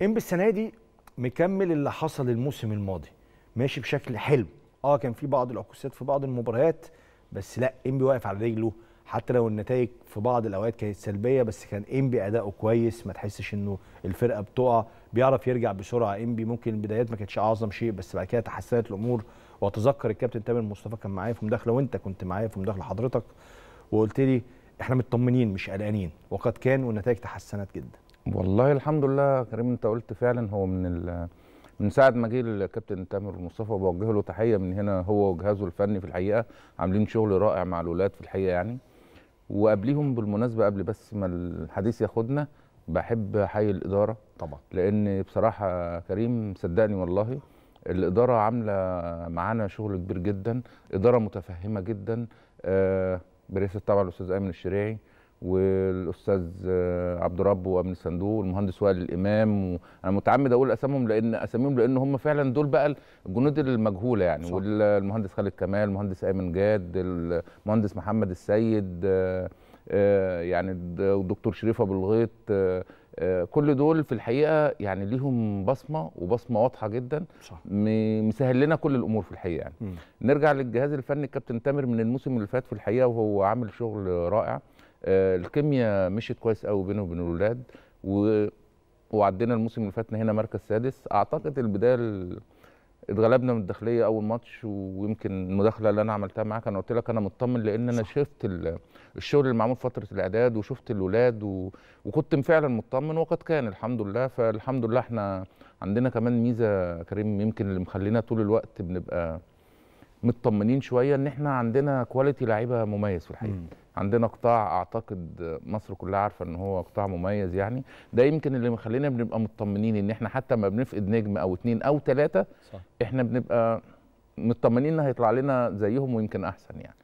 إيه. انبي السنه دي مكمل اللي حصل الموسم الماضي ماشي بشكل حلو اه كان في بعض العكوسات في بعض المباريات بس لا انبي واقف على رجله حتى لو النتائج في بعض الاوقات كانت سلبيه بس كان انبي اداؤه كويس ما تحسش انه الفرقه بتقع بيعرف يرجع بسرعه انبي ممكن البدايات ما كانتش اعظم شيء بس بعد كده تحسنت الامور واتذكر الكابتن تامر مصطفى كان معايا في مداخله وانت كنت معايا في مداخله حضرتك وقلت لي احنا مطمنين مش قلقانين وقد كان والنتائج تحسنت جدا والله الحمد لله كريم انت قلت فعلا هو من من ساعه ما جه الكابتن تامر مصطفى بوجه له تحيه من هنا هو وجهازه الفني في الحقيقه عاملين شغل رائع مع الاولاد في الحقيقه يعني وقبليهم بالمناسبه قبل بس ما الحديث ياخدنا بحب حي الاداره طبعا لان بصراحه كريم صدقني والله الاداره عامله معانا شغل كبير جدا اداره متفهمه جدا آه، برئاسه طبعا الاستاذ ايمن الشريعي والاستاذ آه، عبد الرب وابن الصندوق والمهندس وائل الامام انا متعمد اقول اساميهم لان اساميهم لان هم فعلا دول بقى الجنود المجهوله يعني صح. والمهندس خالد كمال المهندس ايمن جاد المهندس محمد السيد آه، آه، يعني الدكتور شريف ابو الغيط كل دول في الحقيقه يعني ليهم بصمه وبصمه واضحه جدا مسهل لنا كل الامور في الحقيقه يعني م. نرجع للجهاز الفني الكابتن تامر من الموسم اللي فات في الحقيقه وهو عامل شغل رائع آه، الكيمياء مشيت كويس قوي بينه وبين الاولاد و... وعدينا الموسم اللي فاتنا هنا مركز سادس اعتقد البدايه اتغلبنا من الداخليه اول ماتش ويمكن المداخله اللي انا عملتها معاك انا قلت لك انا مطمن لان انا شفت الشغل اللي معمول فتره الاعداد وشفت الاولاد و... وكنت فعلا مطمن وقد كان الحمد لله فالحمد لله احنا عندنا كمان ميزه كريم يمكن اللي مخلينا طول الوقت بنبقى مطمنين شويه ان احنا عندنا كواليتي لعيبه مميز في الحقيقه عندنا قطاع اعتقد مصر كلها عارفه ان هو قطاع مميز يعني ده يمكن اللي مخلينا بنبقى مطمنين ان احنا حتى ما بنفقد نجم او اتنين او ثلاثه احنا بنبقى مطمنين ان هيطلع لنا زيهم ويمكن احسن يعني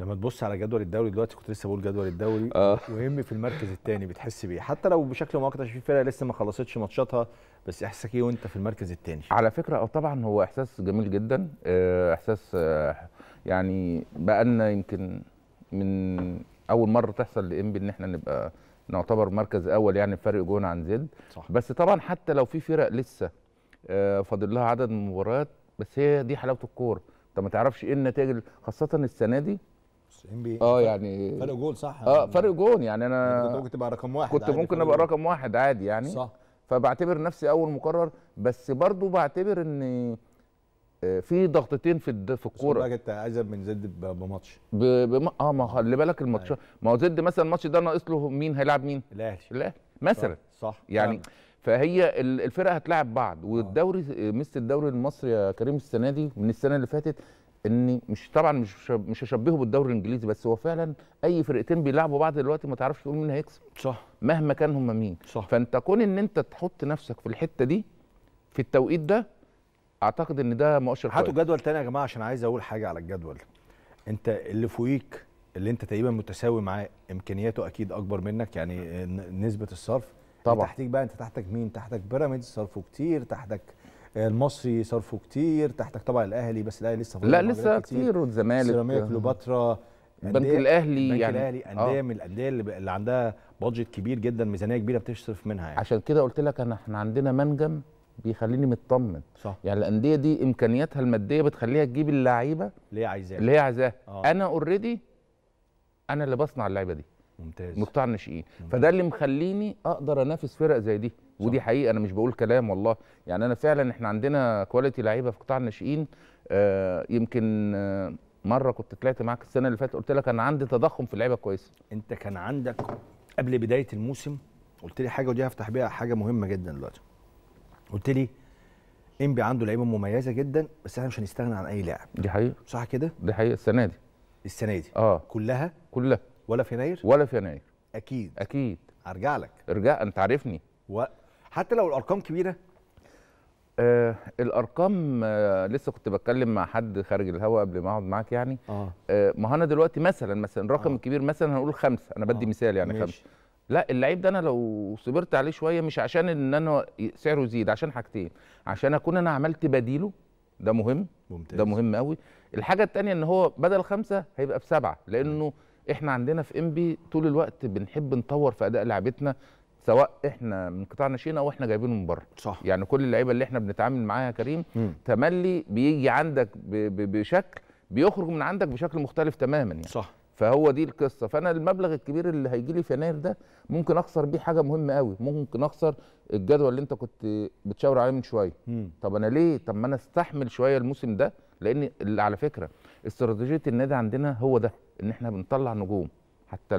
لما تبص على جدول الدوري دلوقتي كنت لسه بقول جدول الدوري آه. في المركز الثاني بتحس بيه حتى لو بشكل مؤقت عشان في فرقه لسه ما خلصتش ماتشاتها بس احساسك ايه وانت في المركز الثاني على فكره اه طبعا هو احساس جميل جدا آه، احساس آه، يعني بقى لنا يمكن من اول مره تحصل لانبي ان احنا نبقى نعتبر مركز اول يعني بفرق جون عن زد صح. بس طبعا حتى لو في فرق لسه آه، فاضل لها عدد من المباريات بس هي دي حلاوه الكوره انت ما تعرفش ايه النتائج خاصه السنه دي اه يعني فرق جون صح اه فرق جون يعني انا كنت يعني ممكن تبقى رقم واحد كنت ممكن ابقى رقم واحد عادي يعني صح فبعتبر نفسي اول مقرر بس برضو بعتبر ان في ضغطتين في في الكوره انت اعزب من زد بماتش بم... اه ما خلي بالك الماتش آه. ما هو زد مثلا الماتش ده ناقص له مين هيلعب مين الاهلي الاهلي مثلا صح, صح. يعني آه. فهي الفرق هتلاعب بعض والدوري آه. ميزه الدوري المصري يا كريم السنه دي من السنه اللي فاتت ان مش طبعا مش مش هشبهه بالدوري الانجليزي بس هو فعلا اي فرقتين بيلعبوا بعض دلوقتي ما تعرفش تقول مين هيكسب صح مهما كان هم مين صح فانت كون ان انت تحط نفسك في الحته دي في التوقيت ده اعتقد ان ده مؤشر كويس هاتوا جدول تاني يا جماعه عشان عايز اقول حاجه على الجدول انت اللي فوقيك اللي انت تقريبا متساوي معاه امكانياته اكيد اكبر منك يعني نسبه الصرف طبعا تحتيك بقى انت تحتك مين تحتك بيراميدز صرفه كتير تحتك المصري صرفه كتير تحتك طبعا الاهلي بس الاهلي لسه لا لسه كتير والزمالك سيراميكا كليوباترا بنك الاهلي بنك يعني الاهلي آه. انديه آه. من الانديه اللي, اللي عندها بادجت كبير جدا ميزانيه كبيره بتصرف منها يعني. عشان كده قلت لك احنا عندنا منجم بيخليني مطمن صح يعني الانديه دي امكانياتها الماديه بتخليها تجيب اللعيبه اللي هي عايزاها اللي هي عايزاها آه. انا اوريدي انا اللي بصنع اللعيبه دي ممتاز مقطع الناشئين فده اللي مخليني اقدر انافس فرق زي دي صح. ودي حقيقه انا مش بقول كلام والله يعني انا فعلا احنا عندنا كواليتي لعيبه في قطاع الناشئين آه يمكن آه مره كنت طلعت معاك السنه اللي فاتت قلت لك انا عندي تضخم في اللعيبه كويسه انت كان عندك قبل بدايه الموسم قلت لي حاجه ودي هفتح بيها حاجه مهمه جدا دلوقتي قلت لي انبي عنده لعيبه مميزه جدا بس احنا مش هنستغنى عن اي لاعب دي حقيقه صح كده دي حقيقه السنه دي السنه دي اه كلها كلها ولا في يناير ولا في يناير اكيد اكيد هرجع لك ارجع انت عارفني و... حتى لو الارقام كبيره آه الارقام آه لسه كنت بتكلم مع حد خارج الهوا قبل ما اقعد معاك يعني آه. آه ما انا دلوقتي مثلا مثلا رقم آه. كبير مثلا هنقول خمسه انا بدي آه. مثال يعني ماشي. خمسه لا اللعيب ده انا لو صبرت عليه شويه مش عشان ان انا سعره يزيد عشان حاجتين عشان اكون انا عملت بديله ده مهم ممتاز. ده مهم قوي الحاجه الثانيه ان هو بدل خمسه هيبقى بسبعه لانه مم. احنا عندنا في انبي طول الوقت بنحب نطور في اداء لعبتنا سواء احنا من قطاع ناشئين او احنا جايبينه من بره صح يعني كل اللعيبه اللي احنا بنتعامل معاها يا كريم مم. تملي بيجي عندك بشكل بيخرج من عندك بشكل مختلف تماما يعني صح فهو دي القصه فانا المبلغ الكبير اللي هيجي لي في يناير ده ممكن اخسر بيه حاجه مهمه قوي ممكن اخسر الجدول اللي انت كنت بتشاور عليه من شويه طب انا ليه طب ما انا استحمل شويه الموسم ده لان على فكره استراتيجيه النادي عندنا هو ده ان احنا بنطلع نجوم حتى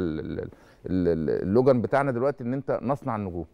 اللوجان بتاعنا دلوقتي ان انت نصنع النجوم